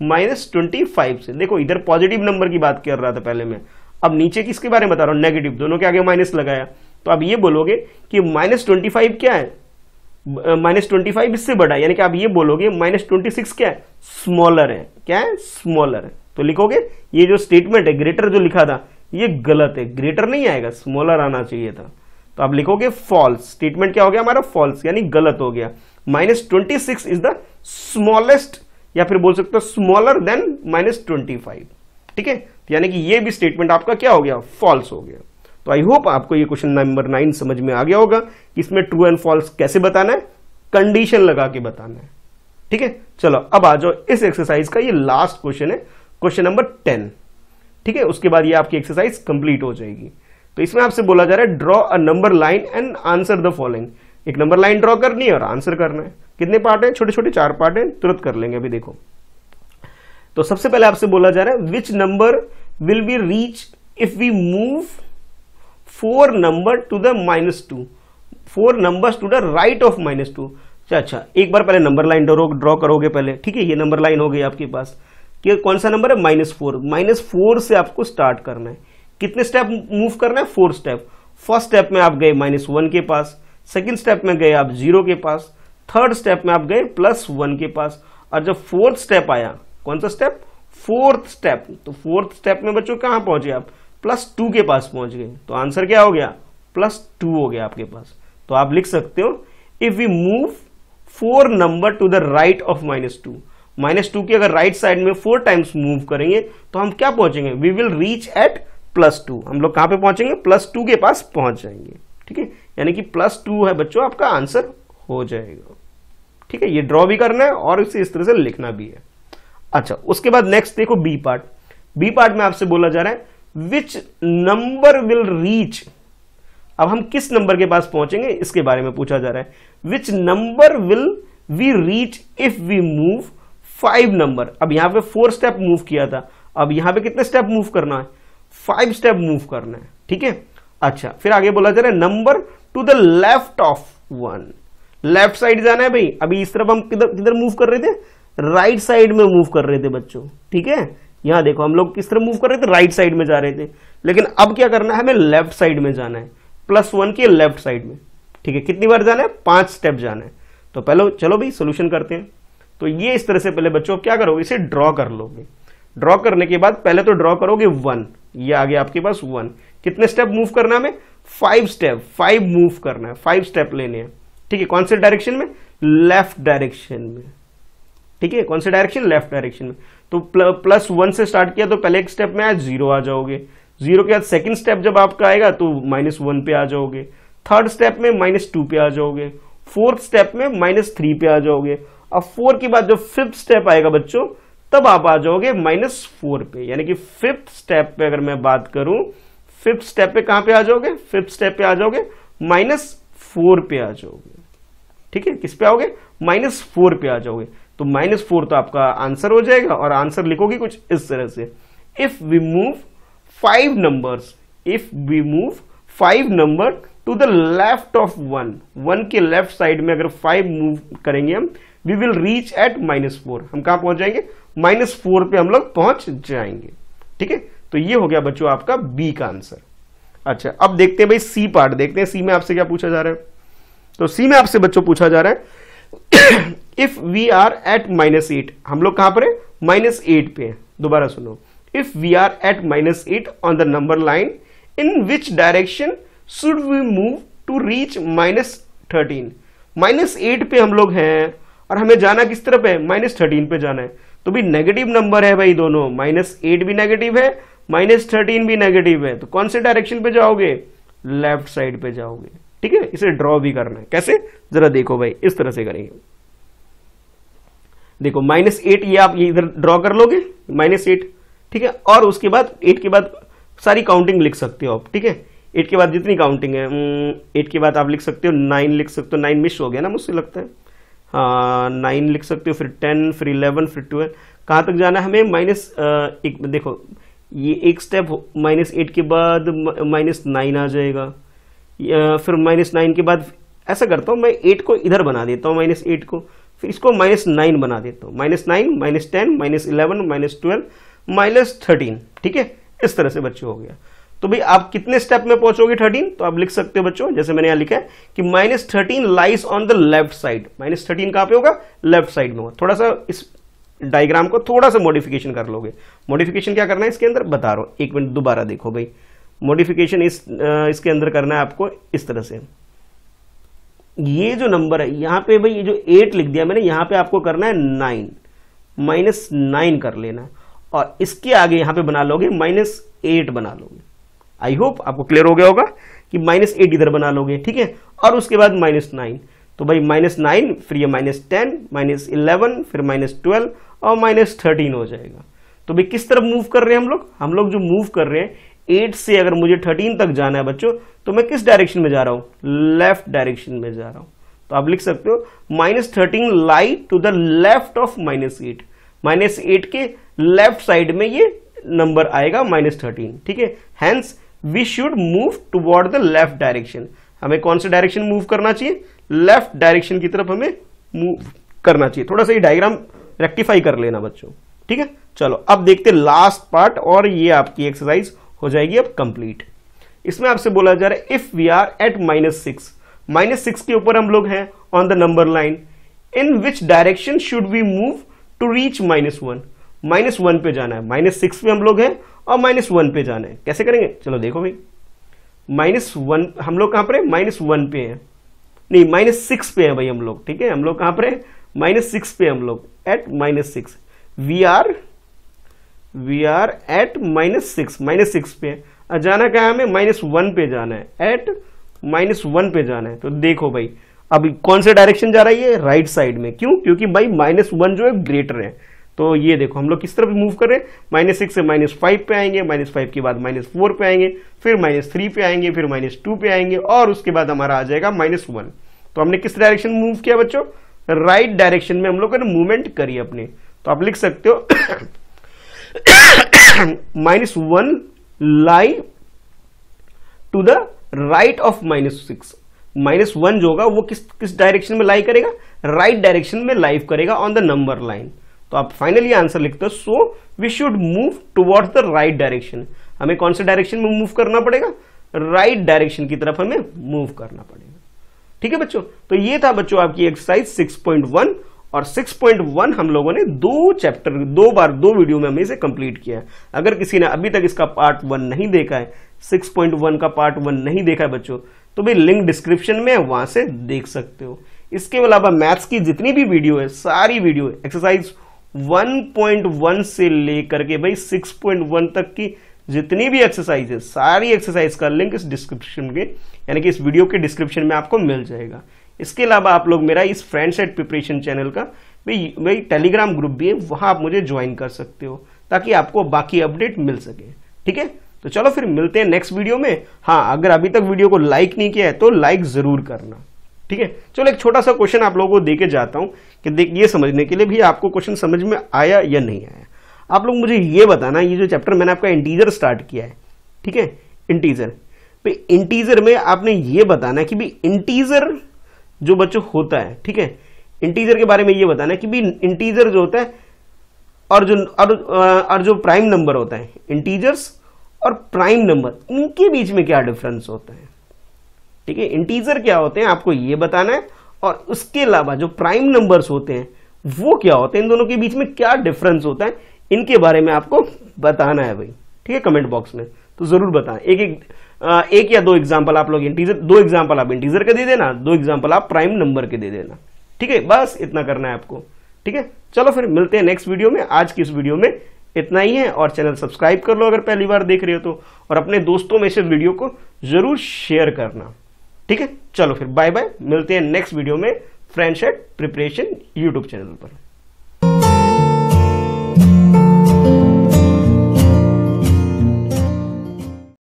माइनस ट्वेंटी फाइव से देखो इधर पॉजिटिव नंबर की बात कर रहा था पहले मैं अब नीचे किसके बारे में बता रहा हूँ नेगेटिव दोनों के आगे माइनस लगाया तो आप ये बोलोगे कि माइनस ट्वेंटी फाइव क्या है माइनस ट्वेंटी फाइव इससे बड़ा यानी कि आप ये बोलोगे माइनस ट्वेंटी सिक्स क्या है स्मॉलर है क्या है स्मॉलर है तो लिखोगे ये जो स्टेटमेंट है ग्रेटर जो लिखा था ये गलत है ग्रेटर नहीं आएगा स्मॉलर आना चाहिए था तो आप लिखोगे फॉल्स स्टेटमेंट क्या हो गया हमारा फॉल्स यानी गलत हो गया minus twenty six is the smallest या फिर बोल सकते हो smaller than minus twenty five ठीक है तो यानी कि ये भी स्टेटमेंट आपका क्या हो गया फॉल्स हो गया तो आई होप आपको ये क्वेश्चन नंबर नाइन समझ में आ गया होगा इसमें ट्रू एंड फॉल्स कैसे बताना है कंडीशन लगा के बताना है ठीक है चलो अब आ जाओ इस एक्सरसाइज का ये लास्ट क्वेश्चन है क्वेश्चन नंबर टेन ठीक है उसके बाद ये आपकी एक्सरसाइज कंप्लीट हो जाएगी तो इसमें आपसे बोला जा रहा है draw a number line and answer the following एक नंबर लाइन ड्रॉ करनी है और आंसर करना है कितने पार्ट हैं छोटे छोटे चार पार्ट हैं तुरंत कर लेंगे अभी देखो तो सबसे पहले आपसे बोला जा रहा है which number will be reach if we move four number to the minus two four number to the right of minus two अच्छा अच्छा एक बार पहले नंबर लाइन ड्रॉ करोगे पहले ठीक है ये नंबर लाइन हो गई आपके पास कि कौन सा नंबर है माइनस फोर माइनस फोर से आपको स्टार्ट करना है कितने स्टेप मूव करना है फोर स्टेप फर्स्ट स्टेप में आप गए माइनस वन के पास सेकेंड स्टेप में गए आप जीरो के पास थर्ड स्टेप में आप गए प्लस वन के पास और जब फोर्थ स्टेप आया कौन सा स्टेप फोर्थ स्टेप तो फोर्थ स्टेप में बच्चों कहाँ पहुंचे आप प्लस टू के पास पहुंच गए तो आंसर क्या हो गया प्लस टू हो गया आपके पास तो आप लिख सकते हो if we move four number to the right of minus two minus two की अगर राइट साइड में फोर टाइम्स मूव करेंगे तो हम क्या पहुंचेंगे we will reach at plus two हम लोग कहाँ पे पहुंचेंगे प्लस टू के पास पहुंच जाएंगे ठीक है यानी कि प्लस टू है बच्चों आपका आंसर हो जाएगा ठीक है ये ड्रॉ भी करना है और इसे इस तरह से लिखना भी है अच्छा उसके बाद नेक्स्ट देखो बी पार्ट बी पार्ट में आपसे बोला जा रहा है विच नंबर विल रीच अब हम किस नंबर के पास पहुंचेंगे इसके बारे में पूछा जा रहा है which number will we reach if we move five number अब यहां पे फोर स्टेप मूव किया था अब यहां पे कितने स्टेप मूव करना है फाइव स्टेप मूव करना है ठीक है अच्छा फिर आगे बोला जा रहा है number to the left of one left side जाना है भाई अभी इस तरफ हम किधर किधर मूव कर रहे थे राइट right साइड में मूव कर रहे थे बच्चों ठीक है यहां देखो हम लोग किस तरह मूव कर रहे थे राइट right साइड में जा रहे थे लेकिन अब क्या करना है हमें लेफ्ट साइड में जाना है प्लस वन के लेफ्ट साइड में ठीक है कितनी बार जाना है पांच स्टेप जाना है तो पहले चलो भाई सोल्यूशन करते हैं तो ये इस तरह से पहले बच्चों क्या करोगे इसे ड्रॉ कर लोगे ड्रॉ करने के बाद पहले तो ड्रॉ करोगे वन ये आ गया आपके पास वन कितने स्टेप मूव करना हमें फाइव स्टेप फाइव मूव करना है फाइव स्टेप लेने हैं ठीक है कौन से डायरेक्शन में लेफ्ट डायरेक्शन में ठीक है कौन से डायरेक्शन लेफ्ट डायरेक्शन में तो प्लस वन से स्टार्ट किया तो पहले एक स्टेप में आज जीरो आ जाओगे जीरो के बाद सेकंड स्टेप जब आपका आएगा तो माइनस वन पे आ जाओगे थर्ड स्टेप में माइनस टू पे आ जाओगे फोर्थ स्टेप में माइनस थ्री पे आ जाओगे अब फोर के बाद जो फिफ्थ स्टेप आएगा बच्चों तब आप आ जाओगे माइनस फोर पे यानी कि फिफ्थ स्टेप पे अगर मैं बात करूं फिफ्थ स्टेप पे कहां पे आ जाओगे फिफ्थ स्टेप पे आ जाओगे माइनस फोर पे आ जाओगे ठीक है किस पे आओगे माइनस फोर पे आ जाओगे तो माइनस फोर तो आपका आंसर हो जाएगा और आंसर लिखोगे कुछ इस तरह से if we move five number if we move five number to the left of one one के लेफ्ट साइड में अगर फाइव मूव करेंगे हम we will reach at minus four हम कहां पहुंच जाएंगे माइनस फोर पे हम लोग पहुंच जाएंगे ठीक है तो ये हो गया बच्चों आपका बी का आंसर अच्छा अब देखते हैं भाई सी पार्ट देखते हैं सी में आपसे क्या पूछा जा रहा है तो सी में आपसे बच्चों पूछा जा रहा है if we are at minus eight हम लोग कहां पर है माइनस एट पे है दोबारा सुनो if we are at minus eight on the number line in which direction should we move to reach minus thirteen minus eight पे हम लोग हैं और हमें जाना किस तरफ है माइनस थर्टीन पे जाना है तो भी नेगेटिव नंबर है भाई दोनों माइनस एट भी नेगेटिव है माइनस थर्टीन भी नेगेटिव है तो कौन से डायरेक्शन पे जाओगे लेफ्ट साइड पे जाओगे ठीक है इसे ड्रॉ भी करना है कैसे जरा देखो भाई इस तरह से करेंगे देखो माइनस एट ये आप इधर ड्रॉ कर लोगे माइनस एट ठीक है और उसके बाद एट के बाद सारी काउंटिंग लिख सकते हो आप ठीक है एट के बाद जितनी काउंटिंग है एट के बाद आप लिख सकते हो नाइन लिख सकते हो नाइन मिस हो गया ना मुझसे लगता है नाइन लिख सकते हो फिर टेन फिर इलेवन फिर ट्वेल्व कहाँ तक जाना है हमें माइनस एक देखो ये एक स्टेप माइनस एट के बाद माइनस नाइन आ जाएगा फिर माइनस नाइन के बाद ऐसा करता हूँ मैं एट को इधर बना देता हूँ माइनस एट को फिर इसको माइनस नाइन बना देता हूँ minus nine minus ten minus eleven minus twelve minus thirteen ठीक है इस तरह से बच्चों हो गया तो भाई आप कितने स्टेप में पहुंचोगे थर्टीन तो आप लिख सकते हो बच्चों जैसे मैंने यहां लिखा है कि minus thirteen lies on the left side minus thirteen कहां पे होगा लेफ्ट साइड में होगा थोड़ा सा इस डायग्राम को थोड़ा सा मॉडिफिकेशन कर लोगे मॉडिफिकेशन क्या करना है इसके अंदर बता रहा हूं एक मिनट दोबारा देखो भाई मॉडिफिकेशन इस इसके अंदर करना है आपको इस तरह से ये जो नंबर है यहां पे भाई ये जो एट लिख दिया मैंने यहां पे आपको करना है नाइन माइनस नाइन कर लेना और इसके आगे यहां पे बना लोगे माइनस एट बना लोगे आई होप आपको क्लियर हो गया होगा कि माइनस एट इधर बना लोगे ठीक है और उसके बाद माइनस नाइन तो भाई माइनस नाइन फिर ये माइनस टेन माइनस इलेवन फिर माइनस ट्वेल्व और माइनस थर्टीन हो जाएगा तो भाई किस तरफ मूव कर रहे हैं हम लोग हम लोग जो मूव कर रहे हैं एट से अगर मुझे थर्टीन तक जाना है बच्चों तो मैं किस डायरेक्शन में जा रहा हूँ लेफ्ट डायरेक्शन में जा रहा हूँ तो आप लिख सकते हो minus thirteen lie to the left of minus eight minus eight के लेफ्ट साइड में ये नंबर आएगा माइनस थर्टीन ठीक है hence we should move toward the left direction हमें कौन से डायरेक्शन मूव करना चाहिए लेफ्ट डायरेक्शन की तरफ हमें मूव करना चाहिए थोड़ा सा ये डायग्राम रेक्टिफाई कर लेना बच्चों ठीक है चलो अब देखते लास्ट पार्ट और ये आपकी एक्सरसाइज हो जाएगी अब कंप्लीट इसमें आपसे बोला जा रहा है if we are at minus six minus six के ऊपर हम लोग हैं on the number line in which direction should we move to reach minus one minus one पे जाना है माइनस सिक्स पे हम लोग हैं और माइनस वन पे जाना है कैसे करेंगे चलो देखो भाई माइनस वन हम लोग कहाँ पर है माइनस वन पे हैं नहीं माइनस सिक्स पे है भाई हम लोग ठीक है हम लोग कहाँ पर है माइनस सिक्स पे हम लोग at minus six we are we are at minus six minus six पे है जाना क्या है हमें माइनस वन पे जाना है एट माइनस वन पे जाना है तो देखो भाई अभी कौन से डायरेक्शन जा रही है राइट right साइड में क्यों क्योंकि भाई माइनस वन जो है ग्रेटर है तो ये देखो हम लोग किस तरफ मूव कर रहे हैं माइनस सिक्स से माइनस फाइव पे आएंगे माइनस फाइव के बाद माइनस फोर पे आएंगे फिर माइनस थ्री पे आएंगे फिर माइनस टू पे आएंगे और उसके बाद हमारा आ जाएगा माइनस वन तो हमने किस डायरेक्शन मूव किया बच्चों राइट right डायरेक्शन में हम लोग ने मूवमेंट करी अपने तो आप लिख सकते हो minus one lie to the right of minus six minus one जो होगा वो किस किस डायरेक्शन में लाई करेगा राइट right डायरेक्शन में लाइव करेगा ऑन द नंबर लाइन तो आप फाइनली आंसर लिखते हो so we should move towards the right direction हमें कौन से डायरेक्शन में मूव करना पड़ेगा राइट right डायरेक्शन की तरफ हमें मूव करना पड़ेगा ठीक है बच्चों तो ये था बच्चों आपकी एक्सरसाइज 6.1 और 6.1 हम लोगों ने दो चैप्टर दो बार दो वीडियो में हमें इसे कंप्लीट किया है अगर किसी ने अभी तक इसका पार्ट वन नहीं देखा है सिक्स का पार्ट वन नहीं देखा है बच्चों तो भाई लिंक डिस्क्रिप्शन में वहां से देख सकते हो इसके अलावा मैथ्स की जितनी भी वीडियो है सारी वीडियो एक्सरसाइज 1.1 से लेकर के भाई 6.1 तक की जितनी भी एक्सरसाइज है सारी एक्सरसाइज का लिंक इस डिस्क्रिप्शन के यानी कि इस वीडियो के डिस्क्रिप्शन में आपको मिल जाएगा इसके अलावा आप लोग मेरा इस फ्रेंड्स एट प्रिपरेशन चैनल का भाई भाई टेलीग्राम ग्रुप भी है वहाँ आप मुझे ज्वाइन कर सकते हो ताकि आपको बाकी अपडेट मिल सके ठीक है तो चलो फिर मिलते हैं नेक्स्ट वीडियो में हाँ अगर अभी तक वीडियो को लाइक नहीं किया है तो लाइक ज़रूर करना ठीक है चलो एक छोटा सा क्वेश्चन आप लोगों को देके जाता हूं कि देख ये समझने के लिए भी आपको क्वेश्चन समझ में आया या नहीं आया आप लोग मुझे ये बताना ये जो चैप्टर मैंने आपका इंटीजर स्टार्ट किया है ठीक है इंटीजर पे इंटीजर में आपने ये बताना कि भाई इंटीजर जो बच्चों होता है ठीक है इंटीजर के बारे में ये बताना कि भाई इंटीजर जो होता है और जो और, और जो प्राइम नंबर होता है इंटीजर्स और प्राइम नंबर इनके बीच में क्या डिफरेंस होता है ठीक है इंटीजर क्या होते हैं आपको ये बताना है और उसके अलावा जो प्राइम नंबर्स होते हैं वो क्या होते हैं इन दोनों के बीच में क्या डिफरेंस होता है इनके बारे में आपको बताना है भाई ठीक है कमेंट बॉक्स में तो जरूर बताएं एक एक एक या दो एग्जाम्पल आप लोग इंटीजर दो एग्जाम्पल आप इंटीजर के दे देना दो एग्जाम्पल आप प्राइम नंबर के दे देना ठीक है बस इतना करना है आपको ठीक है चलो फिर मिलते हैं नेक्स्ट वीडियो में आज की इस वीडियो में इतना ही है और चैनल सब्सक्राइब कर लो अगर पहली बार देख रहे हो तो और अपने दोस्तों में से वीडियो को जरूर शेयर करना ठीक है चलो फिर बाय बाय मिलते हैं नेक्स्ट वीडियो में फ्रेंडशेड प्रिपरेशन यूट्यूब चैनल पर